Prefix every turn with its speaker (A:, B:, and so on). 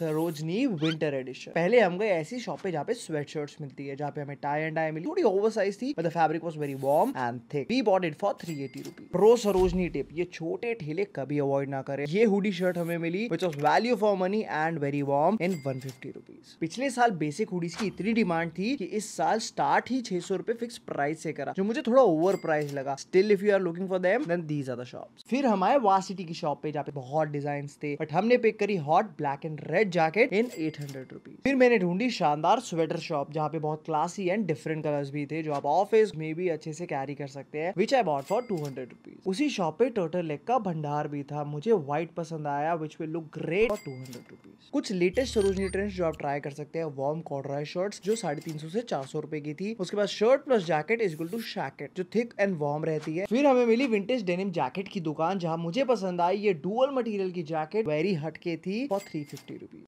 A: Sarojini winter addition पहले हम गए ऐसी शॉप पे जहाँ पे स्वेट शर्ट मिलती है जहाँ पे हमें टाई एंड टाई मिली थोड़ी ओवर साइज थी the fabric was very warm and thick we bought it for three eighty rupee pro Sarojini tip ये छोटे ठेले कभी अवॉइड ना करें ये हुडी शर्ट हमें मिली which was value for money and very warm in one fifty rupees पिछले साल बेसिक हुडीज की इतनी डिमांड थी कि इस साल स्टार्ट ही छह सौ रुपए फिक्स प्राइस से करा जो मुझे थोड़ा ओवर प्राइस लगा still if you are looking for them then these are the shops फिर हमारे वासिटी की शॉप पे जहाँ पे बहुत डिजाइन थे बट हमने पिक करी hot black and red jacket in eight hundred rupees फिर मैंने ढूंढी शानदार स्वेटर शॉप जहाँ पे बहुत क्लासी एंड डिफरेंट कलर्स भी थे जो आप ऑफिस में भी अच्छे से कैरी कर सकते हैं which I bought for two hundred rupees उसी शॉप पे टोटल लेग का भंडार भी था मुझे व्हाइट पसंद आया which will look great for two hundred rupees कुछ लेटेस्ट सरोजनी ट्रेंड्स जो आप ट्राई कर सकते हैं वार्म कॉर्डराय शर्ट जो साढ़े तीन सौ से चार सौ रुपए की थी उसके बाद shirt plus jacket is equal to shacket जो थिक एंड वार्म रहती है फिर हमें मिली विंटेज डेनिम जैकेट की दुकान जहाँ मुझे पसंद आई ये डुअल मटेरियल की जैकेट वेरी हटके थी फॉर थ्री फिफ्टी रुपीज